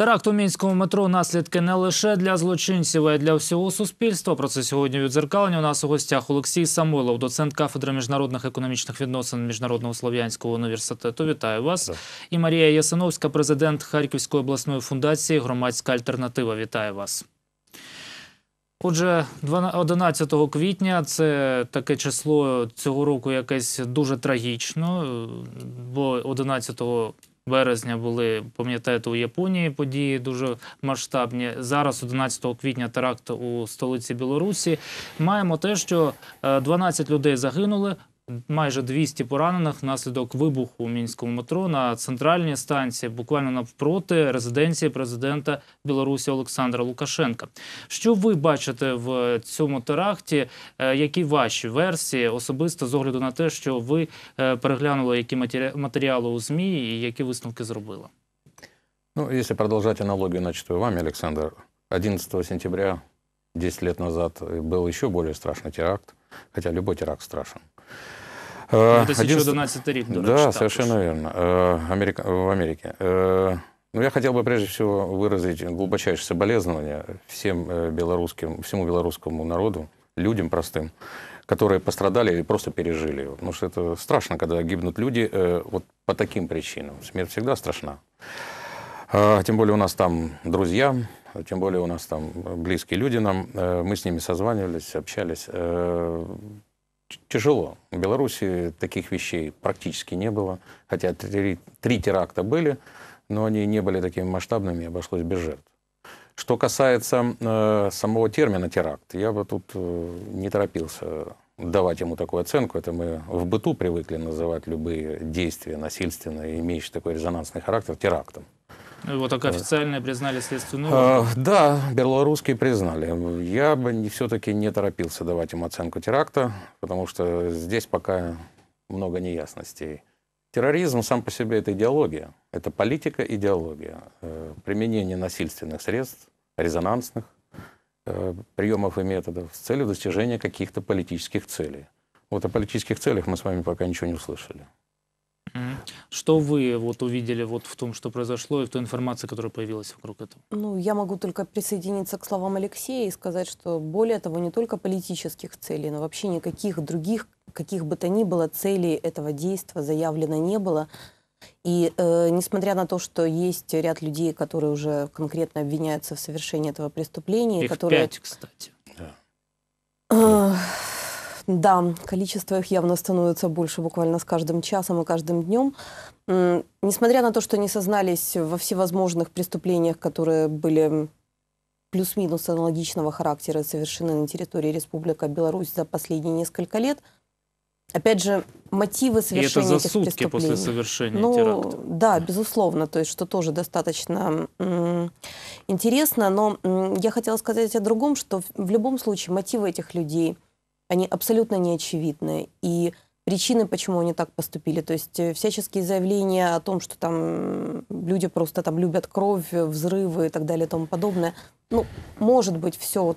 Теракт у мінському метро наслідки не лише для злочинців, а й для всього суспільства. Про це сьогодні відзеркалення у нас у гостях Олексій Самойлов, доцент кафедри міжнародних економічних відносин Міжнародного слов'янського університету. Вітаю вас і Марія Ясиновська, президент Харківської обласної фундації Громадська альтернатива. Вітаю вас. Отже, 11 квітня це таке число цього року якесь дуже трагічно, бо 11 березня були, пам'ятаєте, у Японії події дуже масштабні. Зараз, 11 квітня, теракт у столиці Білорусі. Маємо те, що 12 е, людей загинули, майже 200 поранених внаслідок вибуху у мінському метро на центральній станції, буквально навпроти резиденції президента Білорусі Олександра Лукашенка. Що ви бачите в цьому теракті? Е, які ваші версії особисто з огляду на те, що ви е, переглянули які матеріали у змі і які висновки зробили? Ну, если продолжать аналогию, начатую вам, Олександр, 11 сентября 10 лет назад був ще більш страшний теракт, хотя любой теракт страшен. это 2011 рік, до речі. Да, совершенно уж. верно. Э, Америка, в Америке. Э, ну, я хотел бы прежде всего выразить глубочайшее соболезнование всем э, белорусским, всему белорусскому народу, людям простым, которые пострадали или просто пережили его. Потому что это страшно, когда гибнут люди вот по таким причинам. Смерть всегда страшна. тем более у нас там друзья, тем более у нас там близкие люди нам. мы с ними созванивались, общались тяжело. В Беларуси таких вещей практически не было, хотя три, три теракта были, но они не были такими масштабными, обошлось без жертв. Что касается э, самого термина теракт, я бы тут э, не торопился давать ему такую оценку. Это мы в быту привыкли называть любые действия насильственные, имеющие такой резонансный характер, терактом. Его так э, официально признали следственную а, Да, белорусские признали. Я бы не все-таки не торопился давать им оценку теракта, потому что здесь пока много неясностей. Терроризм сам по себе это идеология. Это политика, идеология. Э, применение насильственных средств, резонансных приемов и методов с целью достижения каких-то политических целей. Вот о политических целях мы с вами пока ничего не услышали. Что вы вот увидели вот в том, что произошло, и в той информации, которая появилась вокруг этого? Ну, я могу только присоединиться к словам Алексея и сказать, что более того, не только политических целей, но вообще никаких других, каких бы то ни было, целей этого действия заявлено не было. И э, несмотря на то, что есть ряд людей, которые уже конкретно обвиняются в совершении этого преступления, Их которые... пять, кстати. Да. Да, количество их явно становится больше буквально с каждым часом и каждым днем. Несмотря на то, что они сознались во всевозможных преступлениях, которые были плюс-минус аналогичного характера совершены на территории Республика Беларусь за последние несколько лет, опять же, мотивы совершения этих преступлений. это за сутки после совершения ну, теракта. Да, безусловно, то есть что тоже достаточно интересно, но я хотела сказать о другом, что в любом случае мотивы этих людей – они абсолютно неочевидны. И причины, почему они так поступили. То есть э, всяческие заявления о том, что там люди просто там любят кровь, взрывы и так далее и тому подобное. Ну, может быть, все,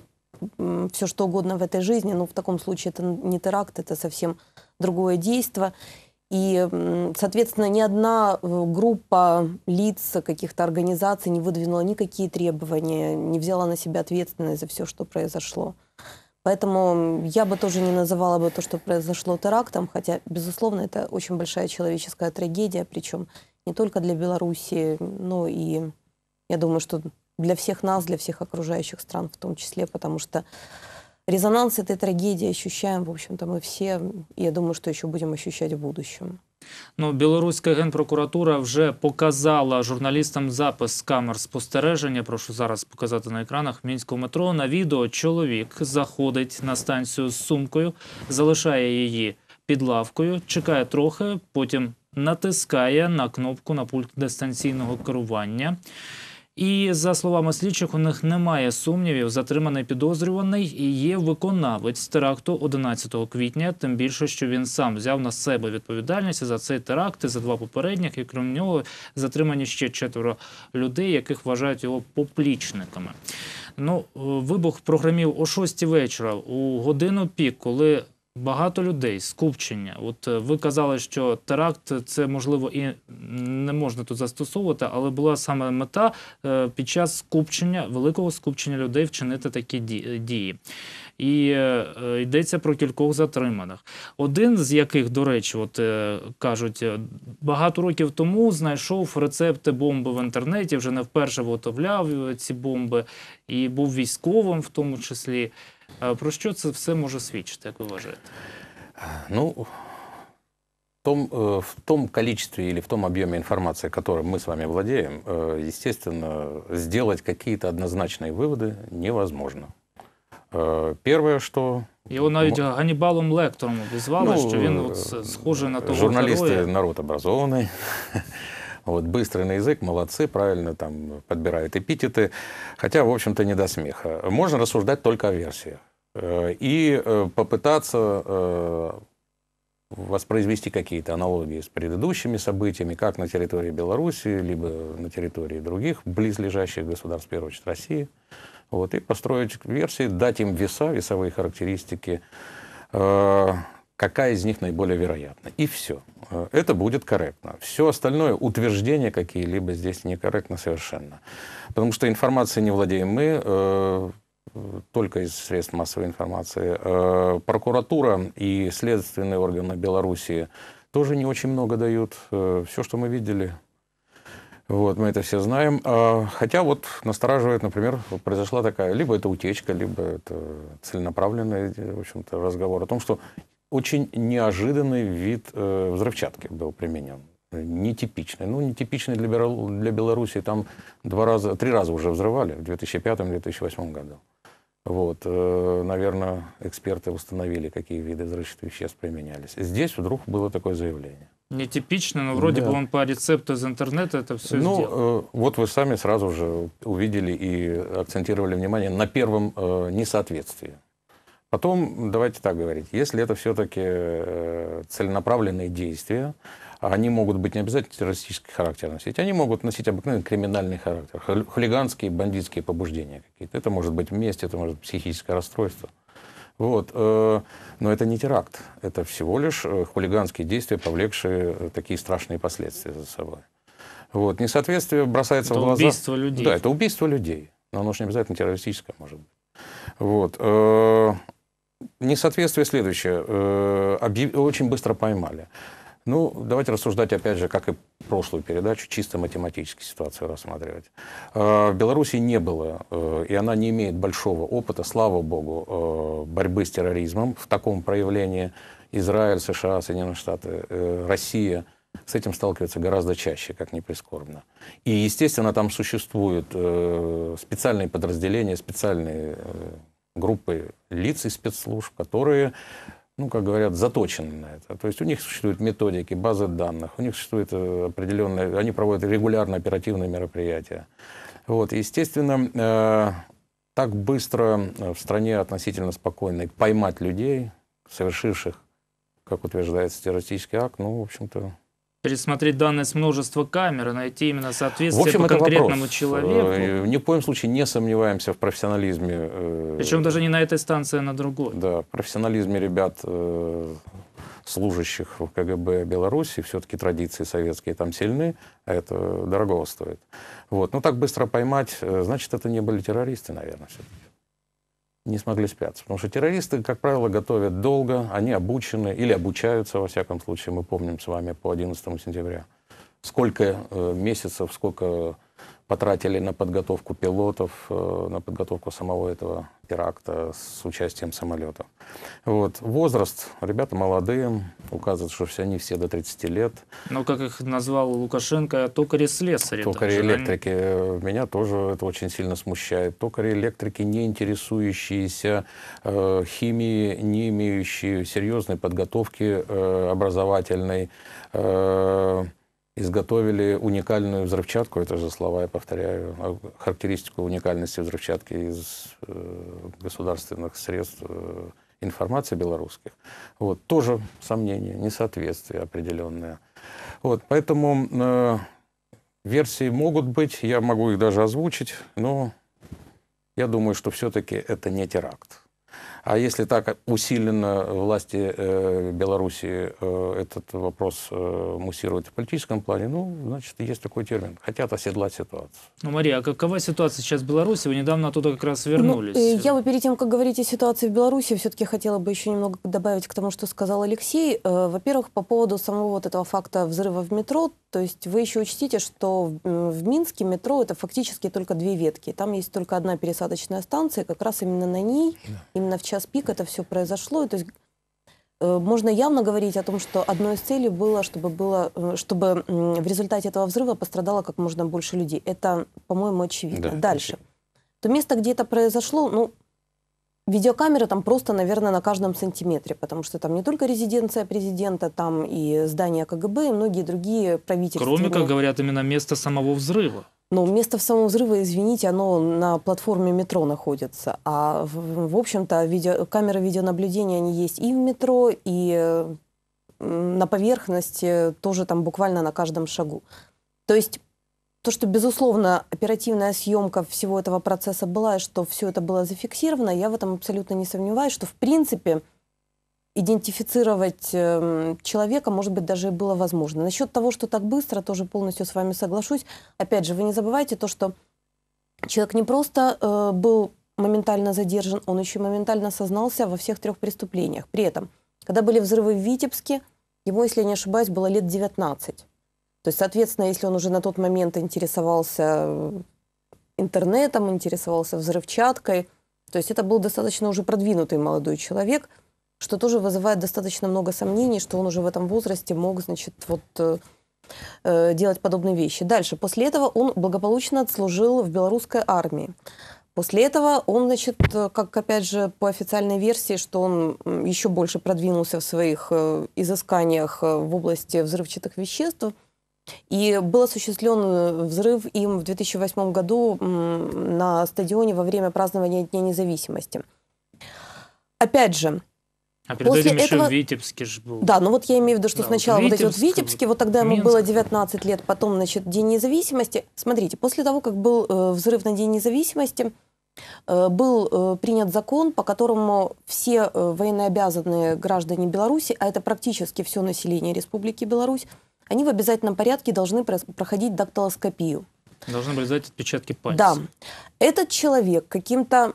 все что угодно в этой жизни, но в таком случае это не теракт, это совсем другое действие. И, соответственно, ни одна э, группа лиц, каких-то организаций не выдвинула никакие требования, не взяла на себя ответственность за все, что произошло. Поэтому я бы тоже не называла бы то, что произошло терактом, хотя, безусловно, это очень большая человеческая трагедия, причем не только для Белоруссии, но и, я думаю, что для всех нас, для всех окружающих стран в том числе, потому что резонанс этой трагедии ощущаем, в общем-то, мы все, и я думаю, что еще будем ощущать в будущем. Ну, білоруська генпрокуратура вже показала журналістам запис з камер спостереження. Прошу зараз показати на екранах мінського метро. На відео чоловік заходить на станцію з сумкою, залишає її під лавкою, чекає трохи, потім натискає на кнопку на пульт дистанційного керування. І за словами слідчих, у них немає сумнівів. Затриманий підозрюваний і є виконавець теракту 11 квітня. Тим більше, що він сам взяв на себе відповідальність за цей теракт і за два попередніх, і крім нього затримані ще четверо людей, яких вважають його поплічниками. Ну, е, вибух програмів о 6 вечора у годину пік, коли Багато людей, скупчення. От е, ви казали, що теракт це можливо і не можна тут застосовувати, але була саме мета е, під час скупчення, великого скупчення людей вчинити такі е, дії. І йдеться про кількох затриманих. Один з яких, до речі, от кажуть, багато років тому знайшов рецепти бомби в інтернеті, вже не вперше виготовляв ці бомби і був військовим в тому числі. А про що це все може свідчити, як ви вважаєте? Ну, в том, э, в том количестве или в том объеме информации, которым мы с вами владеем, э, естественно, сделать какие-то однозначные выводы невозможно. Э, первое, что Його навіть Ганнібалом лектором обізвали, ну, що він от схожий на того. Журналісти народ образованный. Вот, быстрый на язык, молодцы, правильно там подбирают эпитеты. Хотя, в общем-то, не до смеха. Можно рассуждать только о версиях. Э, и э, попытаться э, воспроизвести какие-то аналогии с предыдущими событиями, как на территории Беларуси, либо на территории других близлежащих государств, в первую очередь России. Вот, и построить версии, дать им веса, весовые характеристики, какая из них наиболее вероятна. И все. Э, это будет корректно. Все остальное, утверждения какие-либо здесь некорректно совершенно. Потому что информации не владеем мы, э, только из средств массовой информации. Э, прокуратура и следственные органы Белоруссии тоже не очень много дают. все, что мы видели, вот, мы это все знаем. Хотя вот настораживает, например, произошла такая, либо это утечка, либо это целенаправленный, в общем-то, разговор о том, что очень неожиданный вид э, взрывчатки был применен. Нетипичный. Ну, нетипичный для, для Беларуси. Там два раза, три раза уже взрывали в 2005-2008 году. Вот, э, наверное, эксперты установили, какие виды взрывчатых веществ применялись. Здесь вдруг было такое заявление. Нетипично, но вроде да. бы он по рецепту из интернета это все ну, сделал. Э, вот вы сами сразу же увидели и акцентировали внимание на первом э, несоответствии. Потом, давайте так говорить, если это все-таки э, целенаправленные действия, они могут быть не обязательно террористический характер носить, они могут носить обыкновенный криминальный характер, хулиганские, бандитские побуждения какие-то. Это может быть месть, это может быть психическое расстройство. Вот. Э, но это не теракт, это всего лишь э, хулиганские действия, повлекшие такие страшные последствия за собой. Вот. Несоответствие бросается это в глаза. Это убийство людей. Да, это убийство людей. Но оно же не обязательно террористическое может быть. Вот. Несоответствие следующее. Э, очень быстро поймали. Ну, давайте рассуждать, опять же, как и прошлую передачу, чисто математически ситуацию рассматривать. Э, в Беларуси не было, э, и она не имеет большого опыта, слава богу, борьбы с терроризмом в таком проявлении. Израиль, США, Соединенные Штаты, Россия с этим сталкиваются гораздо чаще, как ни прискорбно. И, естественно, там существуют специальные подразделения, специальные группы лиц из спецслужб, которые ну, как говорят, заточены на это. То есть у них существуют методики, базы данных, у них существуют э, определенные, они проводят регулярно оперативные мероприятия. Вот, естественно, э, так быстро э, в стране относительно спокойной поймать людей, совершивших, как утверждается, террористический акт, ну, в общем-то, пересмотреть данные с множества камер найти именно соответствие в общем, по конкретному вопрос. человеку. Э, ни в коем случае не сомневаемся в профессионализме. Э, Причем даже не на этой станции, а на другой. Да, профессионализме ребят э, служащих в КГБ Беларуси, все-таки традиции советские там сильны, а это дорого стоит. Вот. Но ну так быстро поймать, значит, это не были террористы, наверное, все-таки не смогли спрятаться. Потому что террористы, как правило, готовят долго, они обучены или обучаются, во всяком случае, мы помним с вами по 11 сентября. Сколько э, месяцев, сколько потратили на подготовку пилотов, э, на подготовку самого этого теракта с участием самолета. Вот. Возраст. Ребята молодые. Указывают, что все они все до 30 лет. Но, ну, как их назвал Лукашенко, токари-слесари. Токари-электрики. Они... Э, меня тоже это очень сильно смущает. Токари-электрики, не интересующиеся э, химией, не имеющие серьезной подготовки э, образовательной, э, изготовили уникальную взрывчатку, это же слова, я повторяю, а, характеристику уникальности взрывчатки из э, государственных средств э, информации белорусских. Вот, тоже сомнения, несоответствие определенное. Вот, поэтому э, версии могут быть, я могу их даже озвучить, но я думаю, что все-таки это не теракт. А если так усиленно власти э, Беларуси э, этот вопрос э, муссируют в политическом плане, ну, значит, есть такой термин. Хотят оседлать ситуацию. Ну, Мария, а какова ситуация сейчас в Беларуси? Вы недавно оттуда как раз ну, вернулись. Ну, я бы перед тем, как говорить о ситуации в Беларуси, все-таки хотела бы еще немного добавить к тому, что сказал Алексей. Э, во-первых, по поводу самого вот этого факта взрыва в метро, то есть вы еще учтите, что в Минске метро это фактически только две ветки. Там есть только одна пересадочная станция, как раз именно на ней, да именно в час пик это все произошло. То есть э, можно явно говорить о том, что одной из целей было, чтобы, было, э, чтобы в результате этого взрыва пострадало как можно больше людей. Это, по-моему, очевидно. Да, Дальше. Очевидно. То место, где это произошло, ну, видеокамеры там просто, наверное, на каждом сантиметре, потому что там не только резиденция президента, там и здание КГБ, и многие другие правительства. Кроме, как говорят, именно место самого взрыва. Но место в самом взрыве, извините, оно на платформе метро находится. А, в, в общем-то, видео, камеры видеонаблюдения, они есть и в метро, и на поверхности, тоже там буквально на каждом шагу. То есть то, что, безусловно, оперативная съемка всего этого процесса была, и что все это было зафиксировано, я в этом абсолютно не сомневаюсь, что, в принципе, идентифицировать эм, человека, может быть, даже было возможно. Насчет того, что так быстро, тоже полностью с вами соглашусь. Опять же, вы не забывайте то, что человек не просто э, был моментально задержан, он еще моментально осознался во всех трех преступлениях. При этом, когда были взрывы в Витебске, ему, если я не ошибаюсь, было лет 19. То есть, соответственно, если он уже на тот момент интересовался интернетом, интересовался взрывчаткой, то есть это был достаточно уже продвинутый молодой человек – что тоже вызывает достаточно много сомнений, что он уже в этом возрасте мог, значит, вот э, э, делать подобные вещи. Дальше. После этого он благополучно отслужил в белорусской армии. После этого он, значит, э, как опять же по официальной версии, что он еще больше продвинулся в своих изысканиях в области взрывчатых веществ. И был осуществлен взрыв им в 2008 году на стадионе во время празднования Дня независимости. Опять же, а перед После этим этого... в Витебске же был. Да, ну вот я имею в виду, что да, сначала вот, Витебск, вот эти вот Витебске, вот тогда ему было 19 лет, потом, значит, День независимости. Смотрите, после того, как был э, взрыв на День независимости, э, был э, принят закон, по которому все э, военнообязанные граждане Беларуси, а это практически все население Республики Беларусь, они в обязательном порядке должны проходить дактилоскопию. Должны были сдать отпечатки пальцев. Да. Этот человек каким-то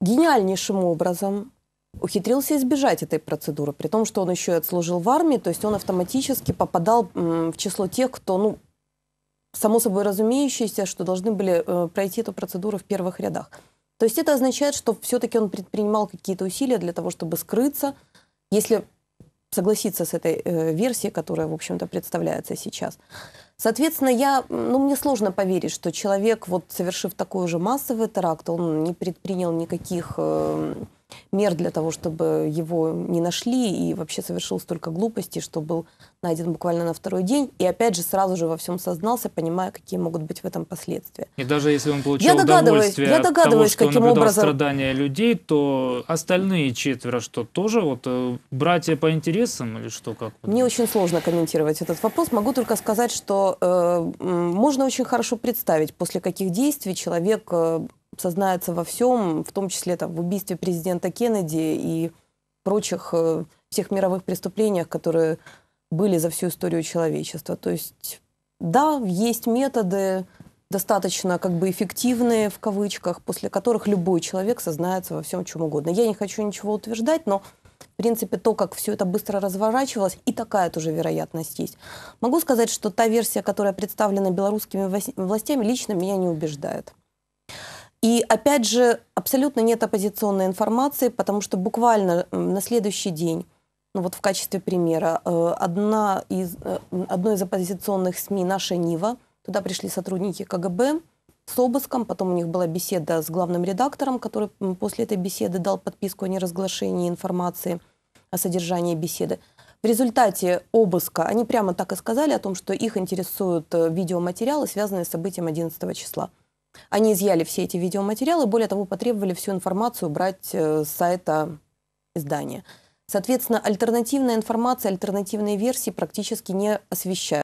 гениальнейшим образом ухитрился избежать этой процедуры, при том, что он еще и отслужил в армии, то есть он автоматически попадал в число тех, кто, ну, само собой разумеющееся, что должны были э, пройти эту процедуру в первых рядах. То есть это означает, что все-таки он предпринимал какие-то усилия для того, чтобы скрыться, если согласиться с этой э, версией, которая, в общем-то, представляется сейчас. Соответственно, я, ну, мне сложно поверить, что человек, вот совершив такой же массовый теракт, он не предпринял никаких эм, мер для того, чтобы его не нашли, и вообще совершил столько глупостей, что был найден буквально на второй день, и опять же сразу же во всем сознался, понимая, какие могут быть в этом последствия. И даже если он получил я удовольствие я догадываюсь, от того, что он образом... страдания людей, то остальные четверо что, тоже вот э, братья по интересам или что? как? Мне очень сложно комментировать этот вопрос. Могу только сказать, что э, можно очень хорошо представить, после каких действий человек э, сознается во всем, в том числе там, в убийстве президента Кеннеди и прочих э, всех мировых преступлениях, которые были за всю историю человечества. То есть, да, есть методы достаточно как бы эффективные, в кавычках, после которых любой человек сознается во всем чем угодно. Я не хочу ничего утверждать, но в принципе, то, как все это быстро разворачивалось, и такая тоже вероятность есть. Могу сказать, что та версия, которая представлена белорусскими властями, лично меня не убеждает. И опять же, абсолютно нет оппозиционной информации, потому что буквально на следующий день, ну вот в качестве примера, э, одна из, э, одно из оппозиционных СМИ «Наша Нива», туда пришли сотрудники КГБ с обыском, потом у них была беседа с главным редактором, который после этой беседы дал подписку о неразглашении информации о содержании беседы. В результате обыска они прямо так и сказали о том, что их интересуют э, видеоматериалы, связанные с событием 11 числа. Они изъяли все эти видеоматериалы, более того, потребовали всю информацию брать э, с сайта издания. Соответственно, альтернативная информация, альтернативные версии практически не освещают.